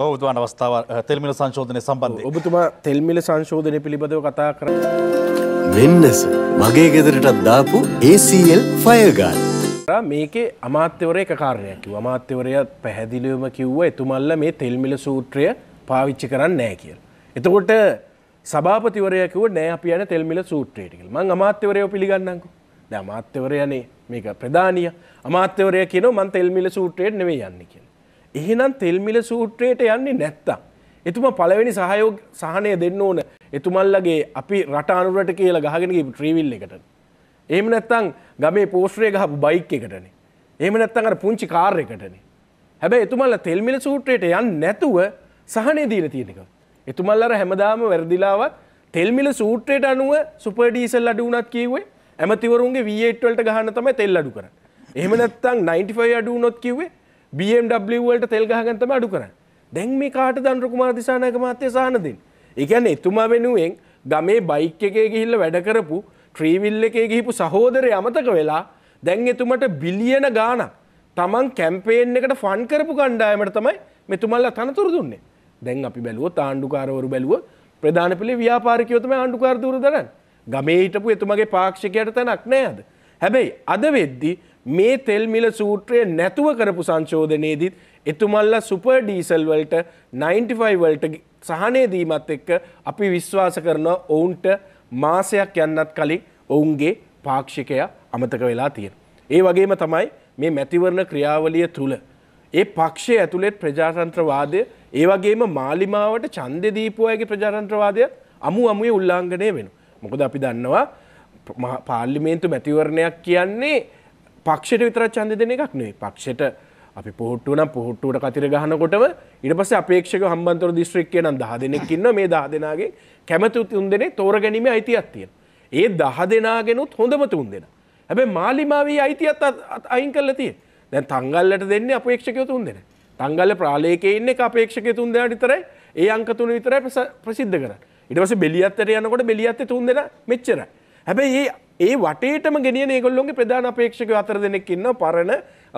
ඔවතුමාන් අවස්ථාව තෙල්මිල සංශෝධනය සම්බන්ධ ඔබතුමා තෙල්මිල සංශෝධනය පිළිබඳව කතා කර වෙන්නස මගේ ගෙදරටත් දාපු ACL ෆයගාල් මේකේ අමාත්‍යවර එක කාරණයක් කිව්වා අමාත්‍යවරය පැහැදිලිවම කිව්වා එතුමල්ල මේ තෙල්මිල සූත්‍රය පාවිච්චි කරන්න නෑ කියලා. එතකොට සභාපතිවරයා කිව්වා නෑ අපි යන තෙල්මිල සූත්‍රයට කියලා. මං අමාත්‍යවරයව පිළිගන්නම්කෝ. දැන් අමාත්‍යවරයනේ මේක ප්‍රධානිය. අමාත්‍යවරයා කියනවා මං තෙල්මිල සූත්‍රයට නෙමෙයි යන්නේ කියලා. එහෙනම් තෙල්මිල සූත්‍රයට යන්නේ නැත්තම්. එතුමා පළවෙනි සහයෝග සහනය දෙන්න ඕන එතුමල්ලගේ අපි රට අනුරට කියලා ගහගෙන ගිහපු ට්‍රීවිල් එකට. එහෙම නැත්තම් ගමේ පෝස්ටරේ ගහපු බයික් එකටනේ. එහෙම නැත්තම් අර පුංචි කාර් එකටනේ. හැබැයි එතුමල්ලා තෙල්මිල සූත්‍රයට යන්නේ නැතුව සහනය දීලා තියෙන එක. එතුමල්ලා අර හැමදාම වැරදිලාවත් තෙල්මිල සූත්‍රයට අනුව සුපර් ඩීසල් අඩු වුණත් කිව්වේ ඇමතිවරුන්ගේ V8 වලට ගහන්න තමයි තෙල් අඩු කරන්නේ. එහෙම නැත්තම් 95 අඩු වුණොත් කිව්වේ BMWවලට තෙල් ගහගෙන තමයි අඩු කරන්නේ. දැන් මේ කාට දන් රුකුමාර දිසානායක මහත්තයා සාහන දෙන්නේ. ඒ කියන්නේ එතුමා වෙනුවෙන් ගමේ බයික් එකේ ගිහිල්ලා වැඩ කරපු ට්‍රීවිල් එකේ ගිහිපු සහෝදරය අමතක වෙලා දැන් එතුමට බිලියන ගාණක් තමන් කැම්පේන් එකට ෆන් කරපු කණ්ඩායමට තමයි මෙතුමල්ලා තනතුරු දුන්නේ. දැන් අපි බැලුවොත් ආණ්ඩුකාරවරු බැලුව ප්‍රධාන පෙළේ ව්‍යාපාරිකයෝ තමයි ආණ්ඩුකාර දුරු දරන්නේ. ගමේ හිටපු එතුමගේ පාක්ෂිකයට තැනක් නෑ අද. හැබැයි අද වෙද්දී මේ තෙල්මිල සූත්‍රය නැතුව කරපු සංශෝධනයේදීත් එතුමල්ල සුපර් ඩීසල් වලට 95 වලට සහනය දීමත් එක්ක අපි විශ්වාස කරන ඔවුන්ට මාසයක් යන්නත් කලින් ඔවුන්ගේ පාක්ෂිකයා අමතක වෙලා තියෙන. ඒ වගේම තමයි මේ මැතිවරණ ක්‍රියාවලිය තුළ ඒ පක්ෂය ඇතුළෙත් ප්‍රජාතන්ත්‍රවාදය ඒ වගේම මාලිමාවට ඡන්දෙ දීපු අයගේ ප්‍රජාතන්ත්‍රවාදය අමු අමුවේ උල්ලංඝනය වෙනවා. මොකද අපි දන්නවා පාර්ලිමේන්තු මැතිවරණයක් කියන්නේ පක්ෂයට විතරත් චන්ද දෙන එකක් නේ පක්ෂයට අපි පොහට්ටුව නම් පොහට්ටුවට කතිර ගහනකොටම ඉට පස අපේක්ෂක හම්බන්තර දිස්ත්‍රික්කය නම් දහ දෙනෙක් ඉන්න මේ දහ දෙනාගේ කැමති උතුන් දෙනේ තෝර ගැනීම අයිතියක් තියෙන. ඒ දහ දෙනාගෙනුත් හොඳම තුන් දෙෙන. හැබැ මාලිමාවී අයිතියත් අයින් කල්ල තිය දැන් තංගල්ලට දෙන්නේ අපේක්ෂකය තුන් දෙෙන. තංගල්ල ප්‍රාලේක ඉන්න අපේක්ෂක තුන් දෙෙන විතරයි ඒ අංකතුන විතරයි ප්‍රසිද්ධ කර. ඉටවස බෙලියත්තර යනකොට බෙලියත්ත තුන් දෙෙන මෙච්චරයි. හැබැයි ඒ ඒ වටේටම ගෙනියන ඒගොල්ලොන්ගේ ප්‍රධාන අපේක්ෂක අතර දෙනෙක් ඉන්න පරණ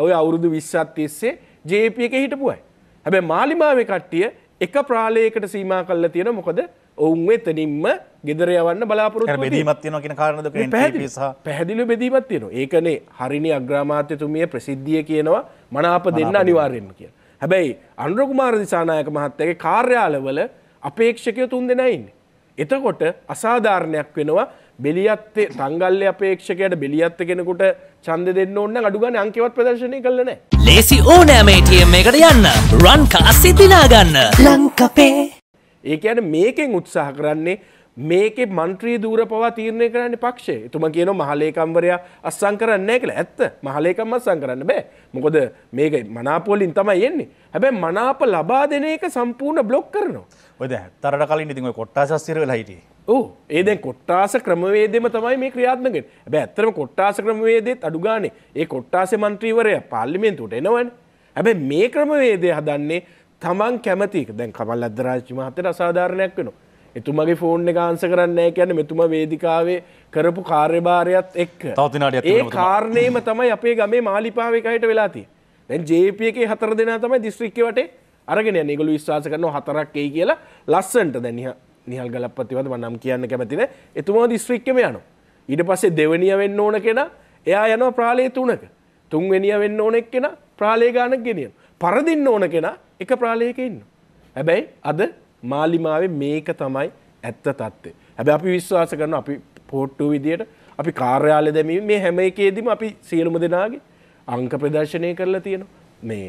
ඔය අවුරුදු 20ක් තිස්සේ JP එකේ හිටපුවා. හැබැයි මාලිමාවේ කට්ටිය එක ප්‍රාලයකට සීමා කරලා තියෙන මොකද ඔවුන් එතනින්ම ගෙදර යවන්න බලාපොරොත්තු වෙන්නේ. බෙදීමක් තියෙනවා කියන කාරණාද PNP සහ පැහැදිලිව බෙදීමක් තියෙනවා. ඒකනේ හරිනේ අග්‍රාමාත්‍යතුමිය ප්‍රසිද්ධිය කියනවා මනාප දෙන්න අනිවාර්යෙන්ම කියලා. හැබැයි අනුර කුමාර දිසානායක මහත්තයාගේ කාර්යාලවල අපේක්ෂකයෝ තුන් දෙනා ඉන්නේ. එතකොට අසාධාරණයක් වෙනවා බෙලියත්තේ තංගල්ල අපේක්ෂකයට බෙලියත්ත කෙනෙකුට චන්ද දෙන්න ඔන්න අඩුගන අංකවත් ප්‍රදර්ශනය කලන ලේසි ඕනෑමේටියම් එකට යන්න රන්කා සිතිනාගන්න ලංකපේ ඒකයට මේකෙන් උත්සාහ කරන්නේ මේකේ මන්ත්‍රී දූර පවා තීරණය කරන්න පක්ෂේ තුම කියන මහලේකම්වරයා අස්සං කරන්න කියලා ඇත්ත මහලේකම් අස්සං කරන්න බෑ මොකොද මේක මනාපොලින් තමයි එන්නේ හැබැයි මනාප ලබා දෙන එක සම්පූර්ණ බ්ලොක් කරනවා ඔද තරට කලින් ඉතින් කොට්ටාසස්තිර වෙලාහිටිය ඕ ඒදැන් කොට්ටාස ක්‍රමවේදම තමයි මේ ක්‍රියාත්මකෙන් හැබැයි ඇත්තම කොට්ටාස ක්‍රමවේදෙත් අඩුගානේ ඒ කොට්ටාස මන්ත්‍රීවරයා පාර්ලිමේන්තුවට එනවනේ හැබැයි මේ ක්‍රමවේදය හදන්නේ තමන් කැමතික දැන් කමල් අදරාජ්‍ය මහත්තයට අසාධාරණයක් වෙනවා එතුමගේ ෆෝන් කාන්ස කරන්න කියන්න මෙතුම වේදිකාවේ කරපු කාර්යභාරයත් එක් ඒ කාරණයම තමයි අපේ ගමේ මාලිපාවකයට වෙලාති දැන් ජේපිය එක හතර දෙෙන තමයි දිස්ත්‍රික්කවට අරගෙන නිගලු විශ්වාස කරන හතරක් ඒ කියලා ලස්සන්ට දැනිහ නිහල් ගලපතිවද වනම් කියන්න කැමතින එතුමා දිස්ත්‍රික්කම යනු ඉඩ පස්සේ දෙවනිය වෙන්න ඕන කෙන එයා යනවා ප්‍රාලය තුනක තුන්වෙනිය වෙන්න ඕනෙක් කෙන ප්‍රාලේගානක් ගෙනියන පරදින්න ඕන කෙන එක ප්‍රාලයක ඉන්න හැබැයි අද මාලිමාවේ මේක තමයි ඇත්ත තත්ත්වය. හැබැයි අපි විශ්වාස කරනවා අපි පෝට්ටු විදියට අපි කාර්යාලය දැමීම මේ හැම එකේදීම අපි සියලුම දෙනාගේ අංක ප්‍රදර්ශනය කරලා තියෙනවා. මේ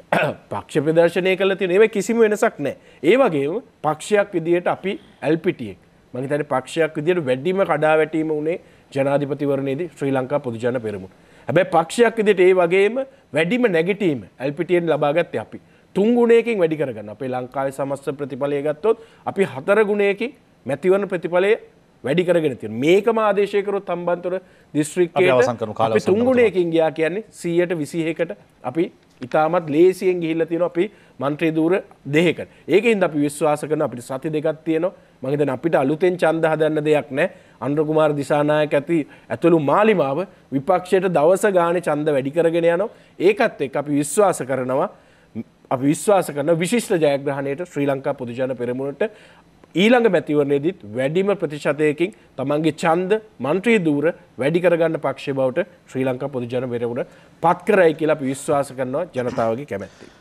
පක්ෂ ප්‍රදර්ශනය කරලා තියෙන ඒවා කිසිම වෙනසක් නැහැ. ඒ වගේම පක්ෂයක් විදියට අපි ඇල්පිටියෙක් මම හිතන්නේ පක්ෂයක් විදියට වැඩිම කඩාවැටීම උනේ ජනාධිපතිවරණයේදී ශ්‍රී ලංකා පොදුජන පෙරමුණ. හැබැයි පක්ෂයක් විදියට ඒ වගේම වැඩිම නැගිටීම ඇල්පිටියෙන් ලබාගත්තේ අපි. තුංගුණයකින් වැඩි කරගන්න අපේ ලංකාවේ සමස්ත ප්‍රතිඵලය ගත්තොත් අපි හතර ගුණයකින් මැතිවරණ ප්‍රතිඵලය වැඩි කරගෙන තියෙන මේකම ආදේශය කරොත් හම්බන්තොට දිස්ත්‍රික්කයේ අවසන් කරන කාලය තුංගුණයකින් ගියා කියන්නේ 100ට 21කට අපි ඉතාමත් ලේසියෙන් ගිහිල්ලා තියෙනවා අපි මන්ත්‍රී ධූර දෙකකට. ඒකෙන්ද අපි විශ්වාස කරනවා අපිට සති දෙකක් තියෙනවා. මම හිතන්නේ අපිට අලුතෙන් ඡන්ද හදන්න දෙයක් නැහැ. අනුර කුමාර දිසානායක ඇති ඇතුළු මාලිමාව විපක්ෂයට දවස ගානේ ඡන්ද වැඩි කරගෙන යනවා. ඒකත් එක්ක අපි විශ්වාස කරනවා අපි විශ්වාස කරන විශිෂ්ට ජයග්‍රහණයට ශ්‍රී ලංකා පොදුජන පෙරමුණට ඊළඟ මැතිවරණයේදීත් වැඩිම ප්‍රතිශතයකින් තමන්ගේ ඡන්ද මන්ත්‍රී ධූර වැඩි කරගන්න පක්ෂය බවට ශ්‍රී ලංකා පොදුජන පෙරමුණ පත් කරයි කියලා අපි විශ්වාස කරනවා ජනතාවගේ කැමැත්තෙන්.